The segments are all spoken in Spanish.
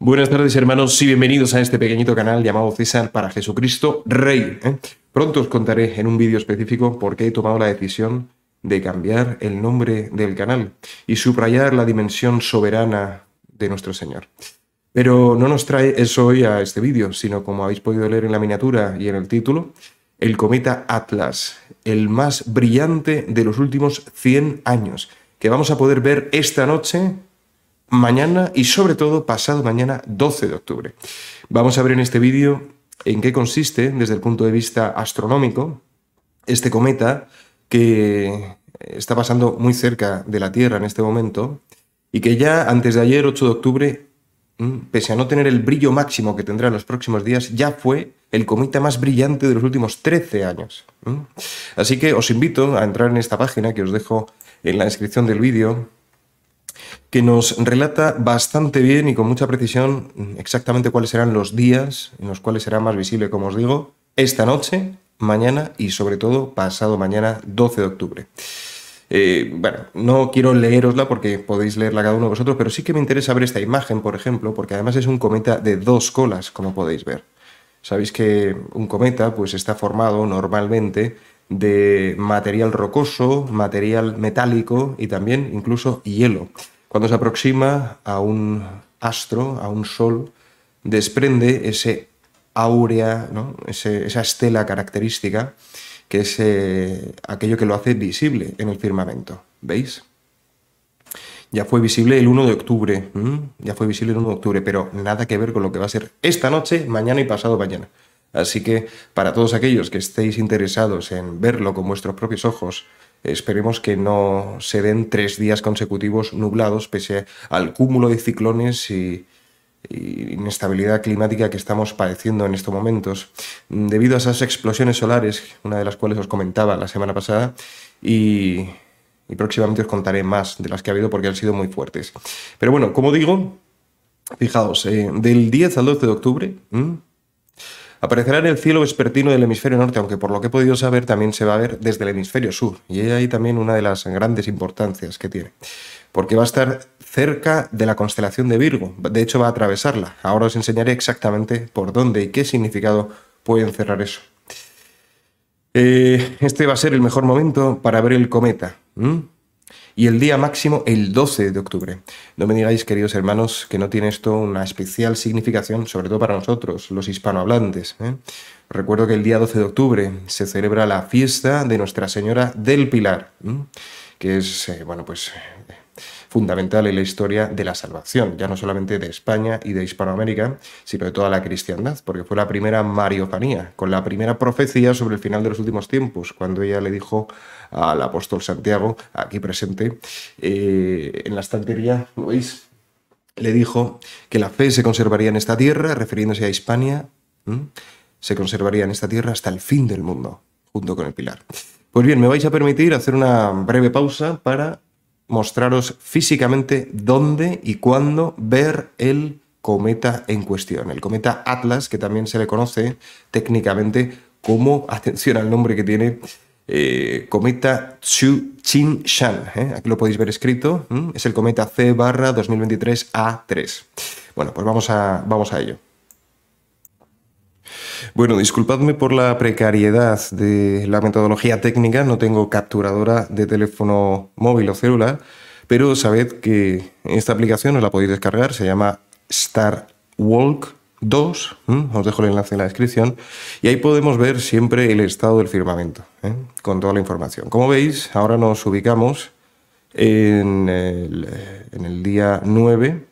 Buenas tardes hermanos y bienvenidos a este pequeñito canal llamado César para Jesucristo Rey. ¿eh? Pronto os contaré en un vídeo específico por qué he tomado la decisión de cambiar el nombre del canal y subrayar la dimensión soberana de nuestro Señor. Pero no nos trae eso hoy a este vídeo, sino como habéis podido leer en la miniatura y en el título, el cometa Atlas, el más brillante de los últimos 100 años, que vamos a poder ver esta noche mañana y sobre todo pasado mañana 12 de octubre. Vamos a ver en este vídeo en qué consiste desde el punto de vista astronómico este cometa que está pasando muy cerca de la Tierra en este momento y que ya antes de ayer, 8 de octubre, mm, pese a no tener el brillo máximo que tendrá en los próximos días, ya fue el cometa más brillante de los últimos 13 años. Mm. Así que os invito a entrar en esta página que os dejo en la descripción del vídeo que nos relata bastante bien y con mucha precisión exactamente cuáles serán los días en los cuales será más visible, como os digo, esta noche, mañana y sobre todo pasado mañana, 12 de octubre. Eh, bueno, no quiero leerosla porque podéis leerla cada uno de vosotros, pero sí que me interesa ver esta imagen, por ejemplo, porque además es un cometa de dos colas, como podéis ver. Sabéis que un cometa pues, está formado normalmente de material rocoso, material metálico y también incluso hielo. Cuando se aproxima a un astro, a un sol, desprende ese áurea, ¿no? esa estela característica, que es eh, aquello que lo hace visible en el firmamento. ¿Veis? Ya fue visible el 1 de octubre, ya fue visible el 1 de octubre, pero nada que ver con lo que va a ser esta noche, mañana y pasado mañana. Así que para todos aquellos que estéis interesados en verlo con vuestros propios ojos Esperemos que no se den tres días consecutivos nublados pese al cúmulo de ciclones y, inestabilidad climática que estamos padeciendo en estos momentos. Debido a esas explosiones solares, una de las cuales os comentaba la semana pasada, y, próximamente os contaré más de las que ha habido porque han sido muy fuertes. Pero bueno, como digo, fijaos, eh, del 10 al 12 de octubre, Aparecerá en el cielo vespertino del hemisferio norte, aunque por lo que he podido saber también se va a ver desde el hemisferio sur. Y ahí también una de las grandes importancias que tiene. Porque va a estar cerca de la constelación de Virgo. De hecho, va a atravesarla. Ahora os enseñaré exactamente por dónde y qué significado puede encerrar eso. Eh, este va a ser el mejor momento para ver el cometa y el día máximo el 12 de octubre. No me digáis, queridos hermanos, que no tiene esto una especial significación, sobre todo para nosotros, los hispanohablantes. ¿eh? Recuerdo que el día 12 de octubre se celebra la fiesta de Nuestra Señora del Pilar, que es, eh, bueno, pues fundamental en la historia de la salvación, ya no solamente de España y de Hispanoamérica, sino de toda la cristiandad, porque fue la primera mariofanía, con la primera profecía sobre el final de los últimos tiempos, cuando ella le dijo al apóstol Santiago, aquí presente, eh, en la estantería, Le dijo que la fe se conservaría en esta tierra, refiriéndose a Hispania, se conservaría en esta tierra hasta el fin del mundo, junto con el pilar. Pues bien, me vais a permitir hacer una breve pausa para mostraros físicamente dónde y cuándo ver el cometa en cuestión, el cometa Atlas, que también se le conoce técnicamente como, atención al nombre que tiene, eh, cometa Chu Chin Shan. ¿eh? Aquí lo podéis ver escrito. Es el cometa C barra 2023A3. Bueno, pues vamos a, vamos a ello. Bueno, disculpadme por la precariedad de la metodología técnica, no tengo capturadora de teléfono móvil o celular, pero sabed que esta aplicación os la podéis descargar, se llama Star Walk 2, os dejo el enlace en la descripción, y ahí podemos ver siempre el estado del firmamento, ¿eh? con toda la información. Como veis, ahora nos ubicamos en el, día 9,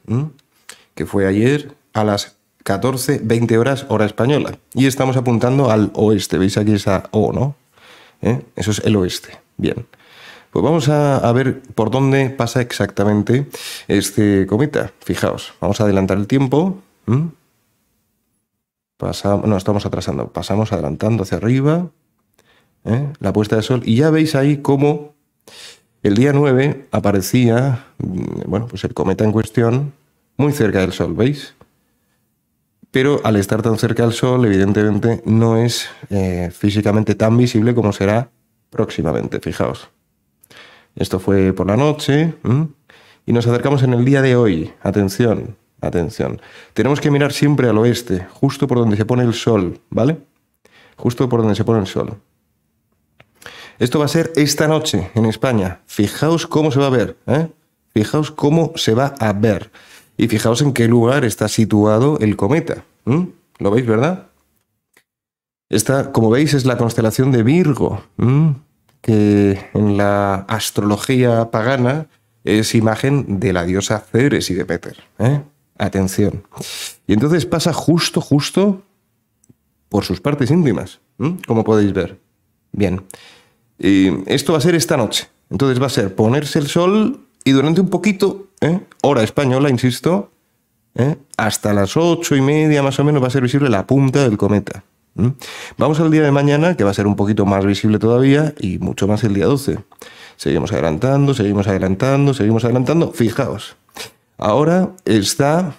que fue ayer, a las 14, 20 horas hora española. Y estamos apuntando al oeste. ¿Veis aquí esa O, no? ¿Eh? Eso es el oeste. Bien. Pues vamos a, ver por dónde pasa exactamente este cometa. Fijaos, vamos a adelantar el tiempo. ¿Mm? Pasamos, no, estamos atrasando. Pasamos adelantando hacia arriba. ¿eh? La puesta de sol. Y ya veis ahí cómo el día 9 aparecía, mm, bueno, pues el cometa en cuestión muy cerca del sol, ¿veis? pero al estar tan cerca al Sol, evidentemente no es eh, físicamente tan visible como será próximamente, fijaos. Esto fue por la noche y nos acercamos en el día de hoy. Atención, atención. Tenemos que mirar siempre al oeste, justo por donde se pone el sol, ¿vale? Justo por donde se pone el sol. Esto va a ser esta noche en España. Fijaos cómo se va a ver, ¿eh? Fijaos cómo se va a ver. Y fijaos en qué lugar está situado el cometa. ¿Lo veis, verdad? Esta, como veis, es la constelación de Virgo, que en la astrología pagana es imagen de la diosa Ceres y de Peter. ¿eh? Atención. Y entonces pasa justo, justo por sus partes íntimas, como podéis ver. Bien. Y esto va a ser esta noche. Entonces va a ser ponerse el sol y durante un poquito ¿eh? hora española, insisto, ¿eh? hasta las ocho y media más o menos va a ser visible la punta del cometa. Vamos al día de mañana, que va a ser un poquito más visible todavía y mucho más el día 12. Seguimos adelantando, seguimos adelantando, seguimos adelantando. Fijaos, ahora está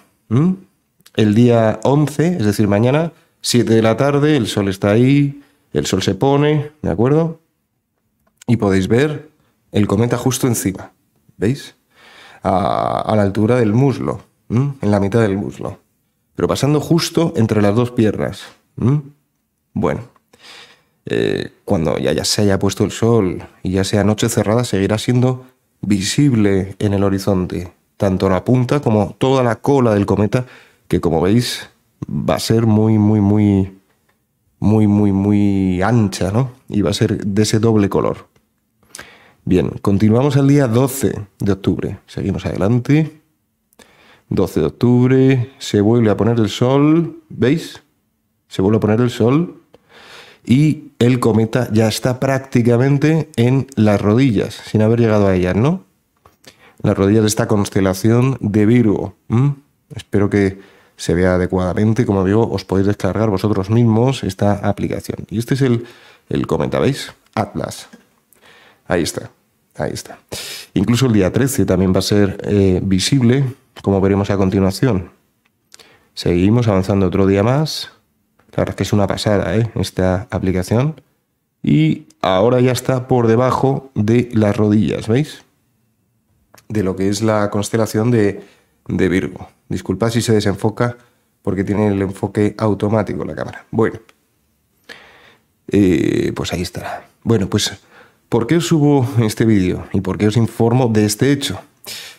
el día 11, es decir, mañana, 7 de la tarde, el sol está ahí, el sol se pone, ¿de acuerdo? Y podéis ver el cometa justo encima, ¿veis? a, la altura del muslo, en la mitad del muslo, pero pasando justo entre las dos piernas. Bueno, eh, cuando ya, ya se haya puesto el sol y ya sea noche cerrada, seguirá siendo visible en el horizonte, tanto la punta como toda la cola del cometa, que como veis va a ser muy, muy, muy, muy, muy, muy ancha, ¿no? Y va a ser de ese doble color. Bien, continuamos al día 12 de octubre. Seguimos adelante. 12 de octubre, se vuelve a poner el sol, ¿veis? Se vuelve a poner el sol y el cometa ya está prácticamente en las rodillas, sin haber llegado a ellas, ¿no? Las rodillas de esta constelación de Virgo. Espero que se vea adecuadamente. Como digo, os podéis descargar vosotros mismos esta aplicación. Y este es el, el cometa, ¿veis? Atlas. Ahí está. Ahí está. Incluso el día 13 también va a ser eh, visible, como veremos a continuación. Seguimos avanzando otro día más. La verdad que es una pasada ¿eh? esta aplicación. Y ahora ya está por debajo de las rodillas, ¿veis? De lo que es la constelación de, Virgo. Disculpa si se desenfoca porque tiene el enfoque automático la cámara. Bueno, eh, pues ahí estará. Bueno, pues ¿Por qué os subo este vídeo y por qué os informo de este hecho?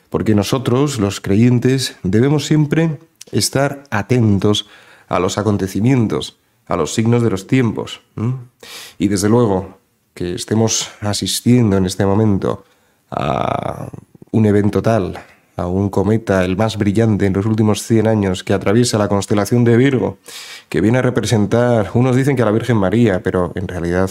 Porque nosotros, los creyentes, debemos siempre estar atentos a los acontecimientos, a los signos de los tiempos. Y desde luego que estemos asistiendo en este momento a un evento tal a un cometa, el más brillante en los últimos 100 años, que atraviesa la constelación de Virgo, que viene a representar, unos dicen que a la Virgen María, pero en realidad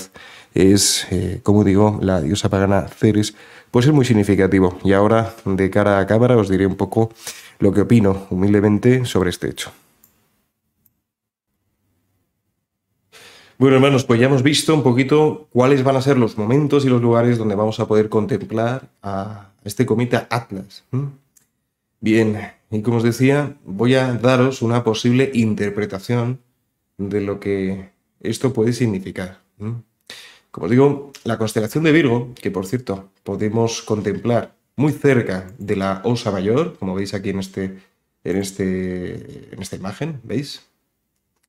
es, eh, como digo, la diosa pagana Ceres, pues es muy significativo. Y ahora, de cara a cámara, os diré un poco lo que opino humildemente sobre este hecho. Bueno, hermanos, pues ya hemos visto un poquito cuáles van a ser los momentos y los lugares donde vamos a poder contemplar a este cometa Atlas. Bien, y como os decía, voy a daros una posible interpretación de lo que esto puede significar. Como os digo, la constelación de Virgo, que por cierto podemos contemplar muy cerca de la Osa Mayor, como veis aquí en, este, en, este, en esta imagen, ¿veis?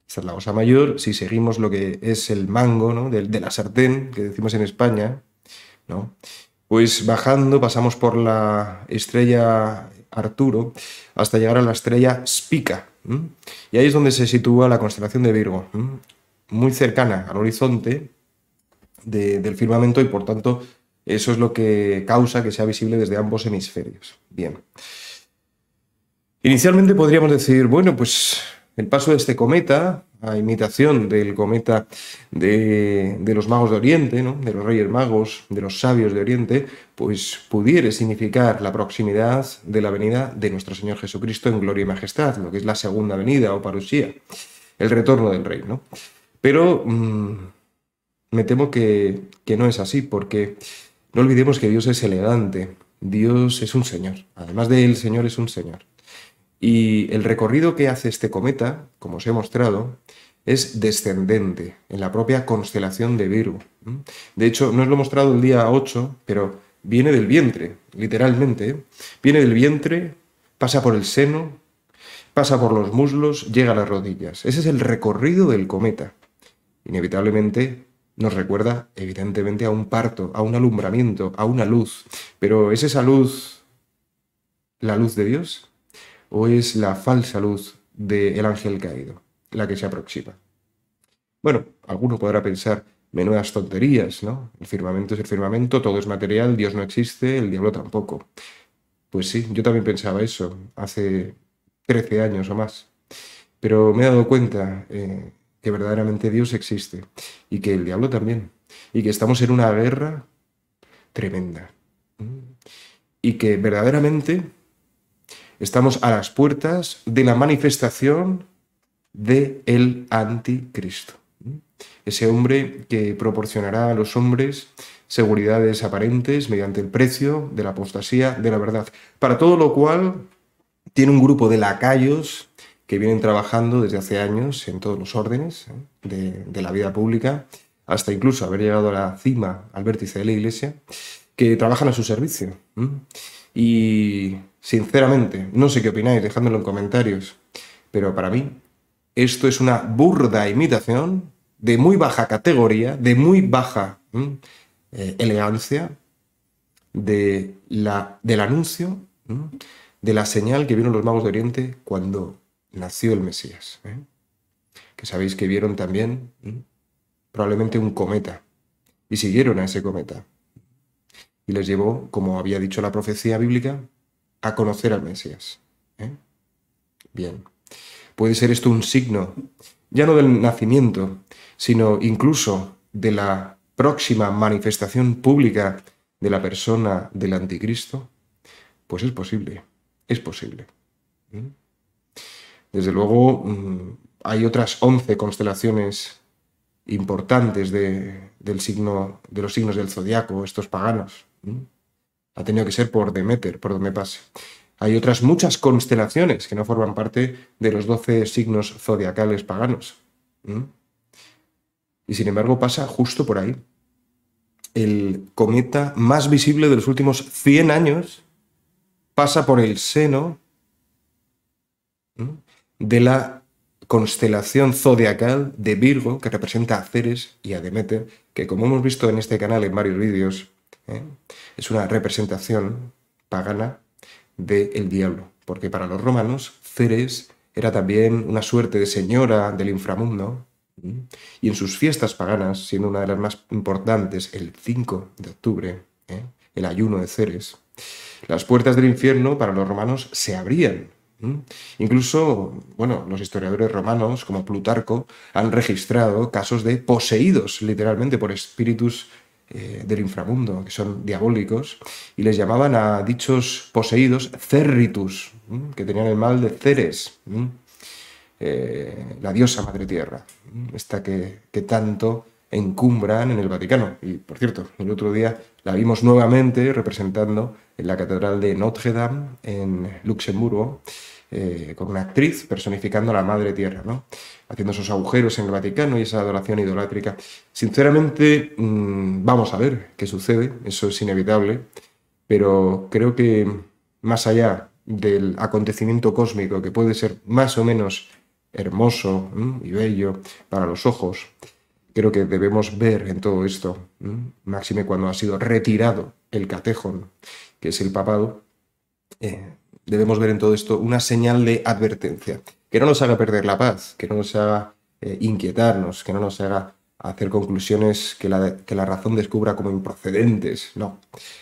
Esta es la Osa Mayor, si seguimos lo que es el mango de, de la sartén, que decimos en España, ¿no? pues bajando pasamos por la estrella Arturo, hasta llegar a la estrella Spica. Y ahí es donde se sitúa la constelación de Virgo, muy cercana al horizonte del firmamento y por tanto eso es lo que causa que sea visible desde ambos hemisferios. Bien. Inicialmente podríamos decir, bueno, pues el paso de este cometa, a imitación del cometa de, los magos de Oriente, ¿no? de los reyes magos, de los sabios de Oriente, pues pudiera significar la proximidad de la venida de nuestro Señor Jesucristo en gloria y majestad, lo que es la segunda venida o parusía, el retorno del rey. Pero mm, me temo que, que no es así, porque no olvidemos que Dios es elegante, Dios es un Señor, además de él, Señor es un Señor. Y el recorrido que hace este cometa, como os he mostrado, es descendente en la propia constelación de Virgo. De hecho, no os lo he mostrado el día 8, pero viene del vientre, literalmente. Viene del vientre, pasa por el seno, pasa por los muslos, llega a las rodillas. Ese es el recorrido del cometa. Inevitablemente nos recuerda, evidentemente, a un parto, a un alumbramiento, a una luz. Pero ¿es esa luz la luz de Dios? o es la falsa luz del ángel caído, la que se aproxima. Bueno, alguno podrá pensar, menudas tonterías, ¿no? El firmamento es el firmamento, todo es material, Dios no existe, el diablo tampoco. Pues sí, yo también pensaba eso hace 13 años o más. Pero me he dado cuenta eh, que verdaderamente Dios existe y que el diablo también. Y que estamos en una guerra tremenda. Mm. Y que verdaderamente Estamos a las puertas de la manifestación de el anticristo. Ese hombre que proporcionará a los hombres seguridades aparentes mediante el precio de la apostasía de la verdad. Para todo lo cual tiene un grupo de lacayos que vienen trabajando desde hace años en todos los órdenes ¿eh? de, de la vida pública, hasta incluso haber llegado a la cima, al vértice de la Iglesia, que trabajan a su servicio. Y sinceramente, no sé qué opináis, dejádmelo en comentarios, pero para mí esto es una burda imitación de muy baja categoría, de muy baja eh, elegancia de la, del anuncio, de la señal que vieron los magos de Oriente cuando nació el Mesías. ¿eh? Que sabéis que vieron también probablemente un cometa y siguieron a ese cometa y les llevó, como había dicho la profecía bíblica, a conocer al Mesías. ¿eh? Bien, puede ser esto un signo, ya no del nacimiento, sino incluso de la próxima manifestación pública de la persona del anticristo. Pues es posible, es posible. ¿eh? Desde luego, mm, hay otras 11 constelaciones importantes de, del signo, de los signos del zodiaco, estos paganos. ¿Mm? Ha tenido que ser por Demeter, por donde pase. Hay otras muchas constelaciones que no forman parte de los 12 signos zodiacales paganos. ¿Mm? Y sin embargo pasa justo por ahí. El cometa más visible de los últimos 100 años pasa por el seno ¿Mm? de la constelación zodiacal de Virgo, que representa a Ceres y a Demeter, que como hemos visto en este canal en varios vídeos, ¿eh? Es una representación pagana del diablo, porque para los romanos Ceres era también una suerte de señora del inframundo, y en sus fiestas paganas, siendo una de las más importantes, el 5 de octubre, ¿eh? el ayuno de Ceres, las puertas del infierno para los romanos se abrían. Incluso, bueno, los historiadores romanos, como Plutarco, han registrado casos de poseídos literalmente por espíritus eh, del inframundo, que son diabólicos, y les llamaban a dichos poseídos cerritus, que tenían el mal de Ceres, eh, la diosa madre tierra, esta que, que, tanto encumbran en el Vaticano. Y por cierto, el otro día la vimos nuevamente representando en la Catedral de Notre Dame, en Luxemburgo, eh, con una actriz personificando a la Madre Tierra, ¿no? haciendo esos agujeros en el Vaticano y esa adoración idolátrica. Sinceramente, mm, vamos a ver qué sucede, eso es inevitable, pero creo que más allá del acontecimiento cósmico que puede ser más o menos hermoso y bello para los ojos, creo que debemos ver en todo esto, máxime cuando ha sido retirado el catejón, que es el papado, eh, debemos ver en todo esto una señal de advertencia, que no nos haga perder la paz, que no nos haga eh, inquietarnos, que no nos haga hacer conclusiones que la, que la razón descubra como improcedentes, no,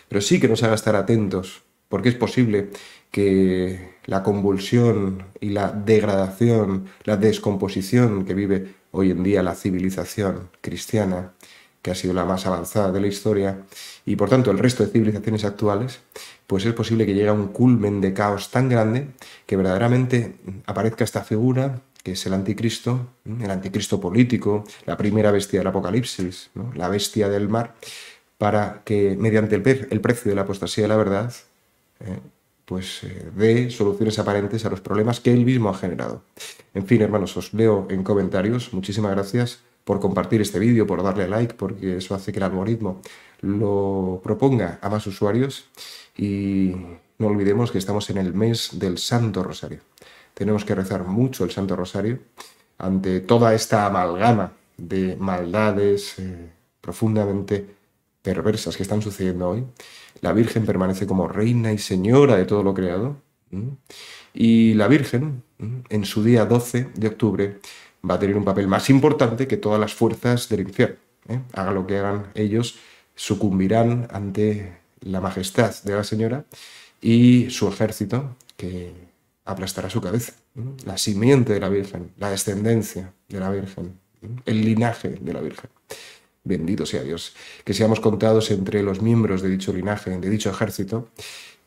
pero sí que nos haga estar atentos, porque es posible que la convulsión y la degradación, la descomposición que vive hoy en día la civilización cristiana, que ha sido la más avanzada de la historia, y por tanto el resto de civilizaciones actuales, pues es posible que llegue a un culmen de caos tan grande que verdaderamente aparezca esta figura que es el anticristo, el anticristo político, la primera bestia del apocalipsis, la bestia del mar, para que mediante el, precio de la apostasía de la verdad, ¿eh? pues eh, dé soluciones aparentes a los problemas que él mismo ha generado. En fin, hermanos, os leo en comentarios. Muchísimas gracias por compartir este vídeo, por darle like, porque eso hace que el algoritmo lo proponga a más usuarios y no olvidemos que estamos en el mes del Santo Rosario. Tenemos que rezar mucho el Santo Rosario ante toda esta amalgama de maldades eh, profundamente perversas que están sucediendo hoy. La Virgen permanece como reina y señora de todo lo creado. Y la Virgen, en su día 12 de octubre, va a tener un papel más importante que todas las fuerzas del infierno. ¿eh? Haga lo que hagan ellos, sucumbirán ante la majestad de la señora y su ejército que aplastará su cabeza. La simiente de la Virgen, la descendencia de la Virgen, el linaje de la Virgen. Bendito sea Dios, que seamos contados entre los miembros de dicho linaje, de dicho ejército,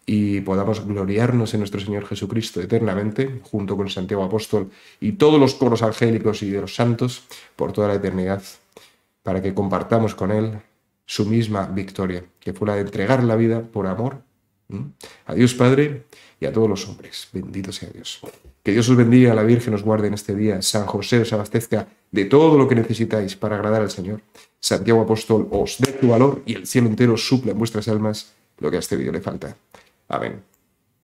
y podamos gloriarnos en nuestro Señor Jesucristo eternamente, junto con Santiago Apóstol y todos los coros angélicos y de los santos, por toda la eternidad, para que compartamos con Él su misma victoria, que fue la de entregar la vida por amor a Dios Padre y a todos los hombres. Bendito sea Dios. Que Dios os bendiga, la Virgen os guarde en este día, San José os abastezca de todo lo que necesitáis para agradar al Señor. Santiago Apóstol os dé tu valor y el cielo entero supla en vuestras almas lo que a este vídeo le falta. Amén.